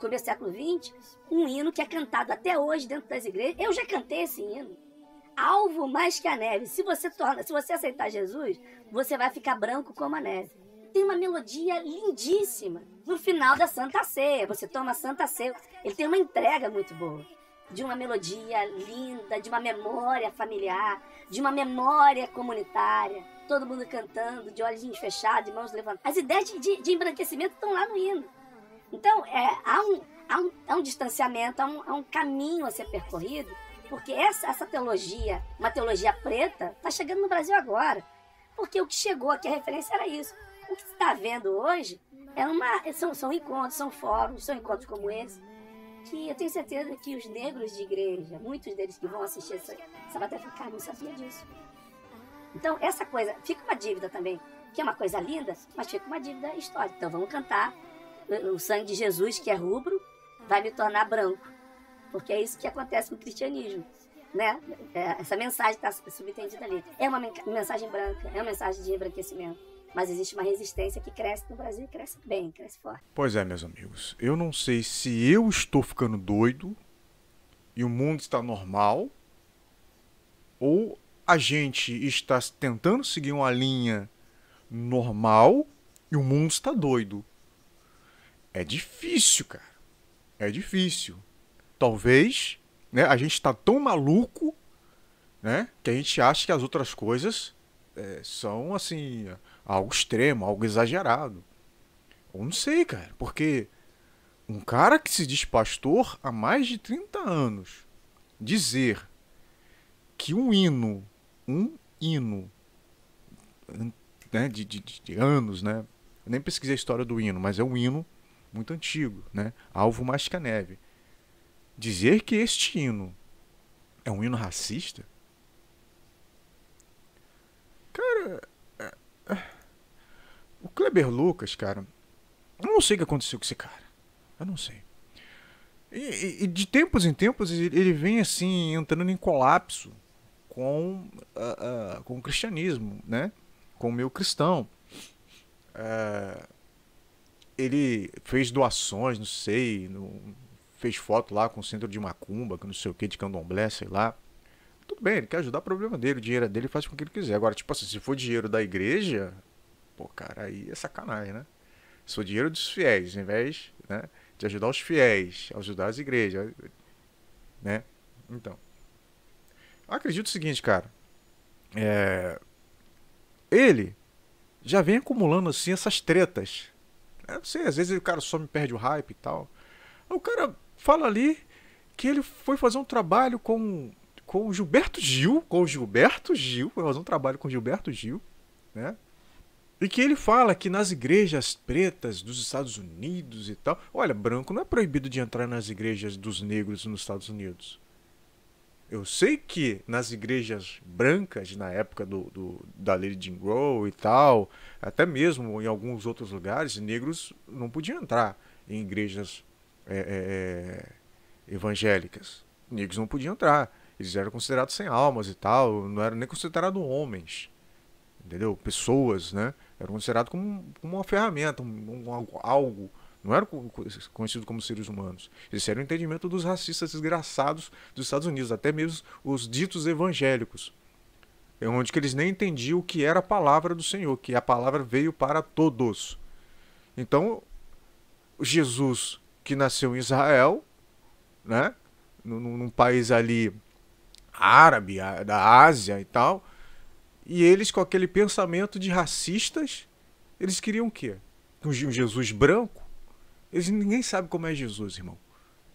começo do século XX, um hino que é cantado até hoje dentro das igrejas. Eu já cantei esse hino. Alvo mais que a neve. Se você torna, se você aceitar Jesus, você vai ficar branco como a neve. Tem uma melodia lindíssima no final da Santa Ceia. Você toma a Santa Ceia. Ele tem uma entrega muito boa de uma melodia linda, de uma memória familiar, de uma memória comunitária. Todo mundo cantando, de olhinhos fechados, de mãos levantadas. As ideias de, de, de embranquecimento estão lá no hino. Então, é, há, um, há, um, há um distanciamento, há um, há um caminho a ser percorrido, porque essa, essa teologia, uma teologia preta, está chegando no Brasil agora. Porque o que chegou aqui, a referência era isso. O que está vendo hoje é uma, são, são encontros, são fóruns, são encontros como esse, que eu tenho certeza que os negros de igreja, muitos deles que vão assistir essa, essa batalha, falam, cara, não sabia disso. Então, essa coisa, fica uma dívida também, que é uma coisa linda, mas fica uma dívida histórica. Então, vamos cantar o sangue de Jesus, que é rubro, vai me tornar branco. Porque é isso que acontece com o cristianismo. Né? É, essa mensagem está subentendida ali. É uma mensagem branca, é uma mensagem de embranquecimento. Mas existe uma resistência que cresce no Brasil e cresce bem, cresce forte. Pois é, meus amigos. Eu não sei se eu estou ficando doido e o mundo está normal, ou a gente está tentando seguir uma linha normal e o mundo está doido. É difícil, cara. É difícil. Talvez, né? A gente tá tão maluco, né? Que a gente acha que as outras coisas é, são, assim, algo extremo, algo exagerado. Eu não sei, cara. Porque um cara que se diz pastor há mais de 30 anos dizer que um hino, um hino, né, de, de, de anos, né? Eu nem pesquisei a história do hino, mas é um hino muito antigo, né? Alvo Masca Neve. Dizer que este hino é um hino racista? Cara, é, é, o Kleber Lucas, cara, eu não sei o que aconteceu com esse cara. Eu não sei. E, e de tempos em tempos ele vem assim entrando em colapso com, uh, uh, com o cristianismo, né? Com o meu cristão. Uh, ele fez doações, não sei, no, fez foto lá com o centro de macumba, que não sei o que, de candomblé, sei lá. Tudo bem, ele quer ajudar, o problema dele, o dinheiro é dele, faz com o que ele quiser. Agora, tipo assim, se for dinheiro da igreja, pô, cara, aí é sacanagem, né? Se for dinheiro dos fiéis, ao invés né, de ajudar os fiéis, ajudar as igrejas, né? Então, acredito o seguinte, cara, é... ele já vem acumulando assim essas tretas eu é, não sei, às vezes o cara só me perde o hype e tal. o cara fala ali que ele foi fazer um trabalho com, com o Gilberto Gil. Com o Gilberto Gil. Foi fazer um trabalho com o Gilberto Gil, né? E que ele fala que nas igrejas pretas dos Estados Unidos e tal. Olha, branco não é proibido de entrar nas igrejas dos negros nos Estados Unidos. Eu sei que nas igrejas brancas, na época do, do da Lady Jim Crow e tal, até mesmo em alguns outros lugares, negros não podiam entrar em igrejas é, é, é, evangélicas. Negros não podiam entrar. Eles eram considerados sem almas e tal, não eram nem considerados homens. Entendeu? Pessoas, né? Eram considerados como, como uma ferramenta, um, um algo não eram conhecidos como seres humanos. Esse era o entendimento dos racistas desgraçados dos Estados Unidos, até mesmo os ditos evangélicos. É onde que eles nem entendiam o que era a palavra do Senhor, que a palavra veio para todos. Então, Jesus, que nasceu em Israel, né, num, num país ali árabe, da Ásia e tal, e eles com aquele pensamento de racistas, eles queriam o quê? Um Jesus branco eles, ninguém sabe como é Jesus, irmão.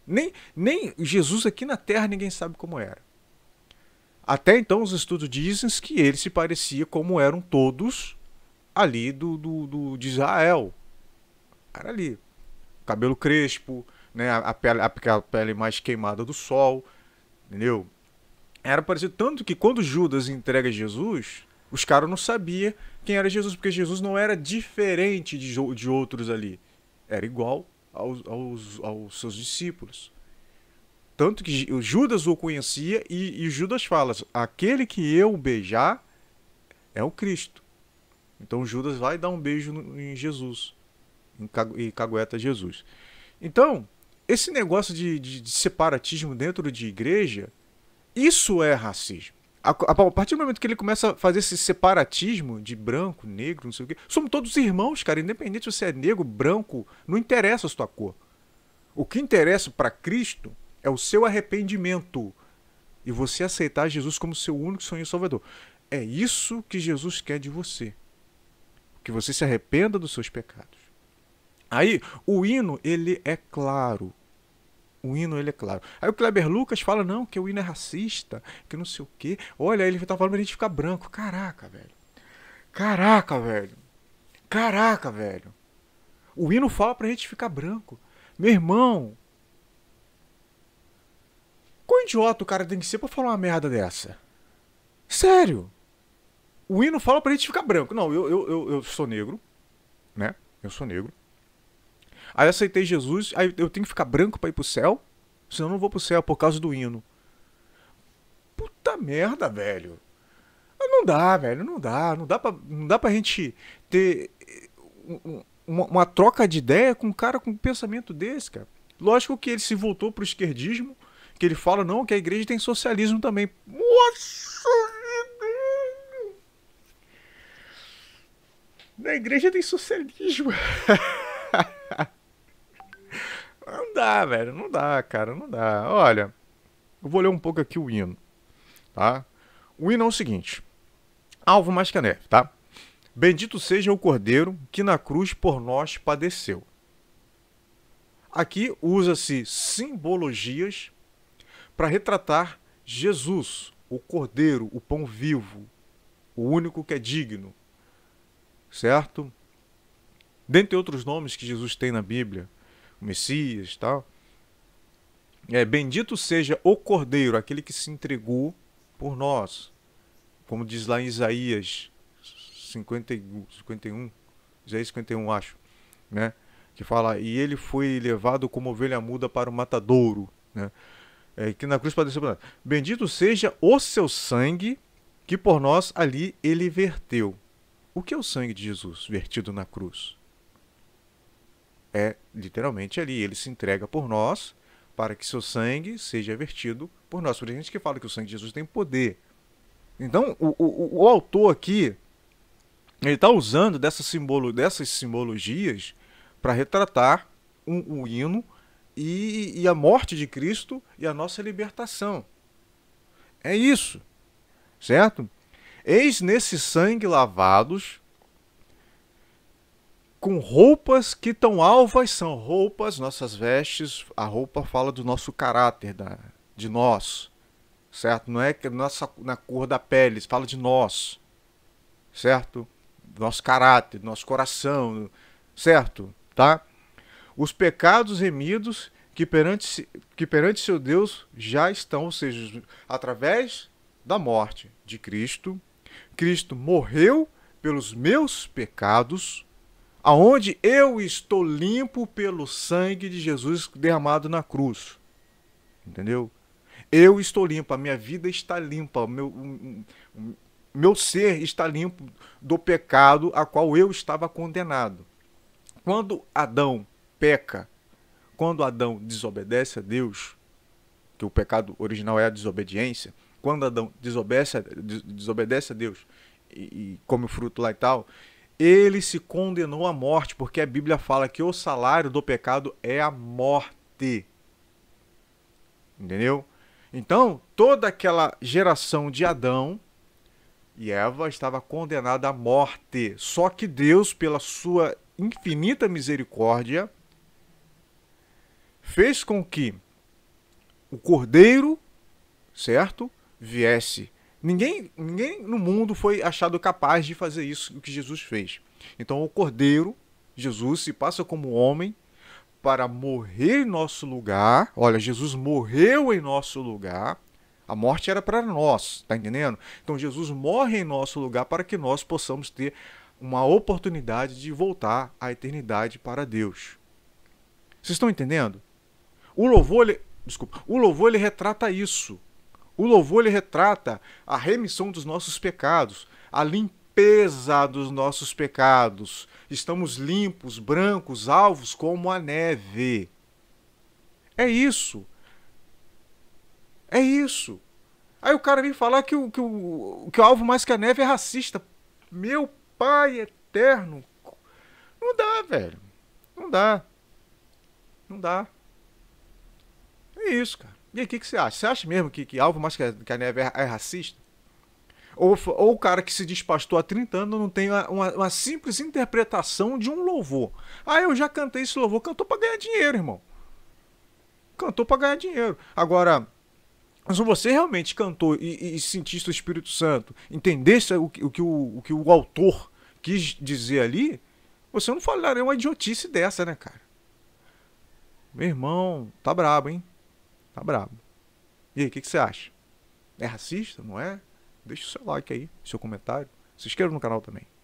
Nem, nem Jesus aqui na Terra ninguém sabe como era. Até então, os estudos dizem que ele se parecia como eram todos ali do, do, do de Israel. Era ali. Cabelo crespo, né? a, pele, a pele mais queimada do sol. Entendeu? Era parecido. Tanto que quando Judas entrega Jesus, os caras não sabiam quem era Jesus, porque Jesus não era diferente de, de outros ali era igual aos, aos, aos seus discípulos. Tanto que Judas o conhecia e, e Judas fala: aquele que eu beijar é o Cristo. Então Judas vai dar um beijo em Jesus e cagueta Jesus. Então, esse negócio de, de, de separatismo dentro de igreja, isso é racismo a, a, partir do momento que ele começa a fazer esse separatismo de branco, negro, não sei o quê, somos todos irmãos, cara, independente se você é negro, branco, não interessa a sua cor. O que interessa para Cristo é o seu arrependimento e você aceitar Jesus como seu único sonho salvador. É isso que Jesus quer de você. Que você se arrependa dos seus pecados. Aí, o hino, ele é claro o hino ele é claro. Aí o Kleber Lucas fala, não, que o hino é racista, que não sei o quê. Olha, ele tá falando pra gente ficar branco. Caraca, velho. Caraca, velho. Caraca, velho. O hino fala pra gente ficar branco. Meu irmão. Quão idiota o cara tem que ser pra falar uma merda dessa? Sério. O hino fala pra gente ficar branco. Não, eu, eu, eu, eu sou negro, né? Eu sou negro. Aí aceitei Jesus, aí eu tenho que ficar branco para ir pro céu? Senão eu não vou pro céu por causa do hino. Puta merda, velho. Não dá, velho, não dá. Não dá pra, não dá pra gente ter eh, uma, uma troca de ideia com um cara com um pensamento desse, cara. Lógico que ele se voltou pro esquerdismo, que ele fala, não, que a igreja tem socialismo também. Nossa! Na igreja tem socialismo. dá, velho. Não dá, cara. Não dá. Olha, eu vou ler um pouco aqui o hino, tá? O hino é o seguinte: Alvo mais que a neve, tá? Bendito seja o Cordeiro que na cruz por nós padeceu. Aqui usa-se simbologias para retratar Jesus, o Cordeiro, o pão vivo, o único que é digno, certo? Dentre outros nomes que Jesus tem na Bíblia, o Messias tal. É, bendito seja o Cordeiro, aquele que se entregou por nós. Como diz lá em Isaías 50, 51, Isaías 51, acho, né? Que fala, e ele foi levado como ovelha muda para o matadouro, né? É, que na cruz pode ser Bendito seja o seu sangue que por nós ali ele verteu. O que é o sangue de Jesus vertido na cruz? é literalmente ali. Ele se entrega por nós para que seu sangue seja vertido por nós. Por gente que fala que o sangue de Jesus tem poder. Então, o, o, o autor aqui, ele está usando dessa simbolo, dessas simbologias para retratar um, o hino e, e a morte de Cristo e a nossa libertação. É isso, certo? Eis nesse sangue lavados com roupas que tão alvas são roupas, nossas vestes, a roupa fala do nosso caráter, da, de nós, certo? Não é que nossa, na cor da pele, fala de nós, certo? Nosso caráter, nosso coração, certo? Tá? Os pecados remidos que perante, que perante seu Deus já estão, ou seja, através da morte de Cristo, Cristo morreu pelos meus pecados, aonde eu estou limpo pelo sangue de Jesus derramado na cruz. Entendeu? Eu estou limpo, a minha vida está limpa, o meu, meu ser está limpo do pecado a qual eu estava condenado. Quando Adão peca, quando Adão desobedece a Deus, que o pecado original é a desobediência, quando Adão desobedece, desobedece a Deus e, e come o fruto lá e tal, ele se condenou à morte, porque a Bíblia fala que o salário do pecado é a morte. Entendeu? Então, toda aquela geração de Adão e Eva estava condenada à morte. Só que Deus, pela sua infinita misericórdia, fez com que o cordeiro, certo? Viesse Ninguém, ninguém no mundo foi achado capaz de fazer isso que Jesus fez. Então o Cordeiro, Jesus, se passa como homem para morrer em nosso lugar. Olha, Jesus morreu em nosso lugar. A morte era para nós, tá entendendo? Então Jesus morre em nosso lugar para que nós possamos ter uma oportunidade de voltar à eternidade para Deus. Vocês estão entendendo? O louvor, ele, desculpa, o louvor ele retrata isso. O louvor ele retrata a remissão dos nossos pecados, a limpeza dos nossos pecados. Estamos limpos, brancos, alvos como a neve. É isso. É isso. Aí o cara vem falar que o, que o, que o alvo mais que a neve é racista. Meu pai eterno. Não dá, velho. Não dá. Não dá. É isso, cara. E aí, o que, que você acha? Você acha mesmo que, que Alvo Máscara que a Neve é, é racista? Ou, ou o cara que se despastou há 30 anos não tem uma, uma, uma simples interpretação de um louvor. Ah, eu já cantei esse louvor, cantou para ganhar dinheiro, irmão. Cantou para ganhar dinheiro. Agora, se você realmente cantou e, e sentisse o Espírito Santo, entendesse o, o, que o, o que o autor quis dizer ali, você não falaria uma idiotice dessa, né, cara? Meu irmão, tá brabo, hein? Tá brabo. E aí, o que, que, você acha? É racista, não é? Deixa o seu like aí, seu comentário. Se inscreva no canal também.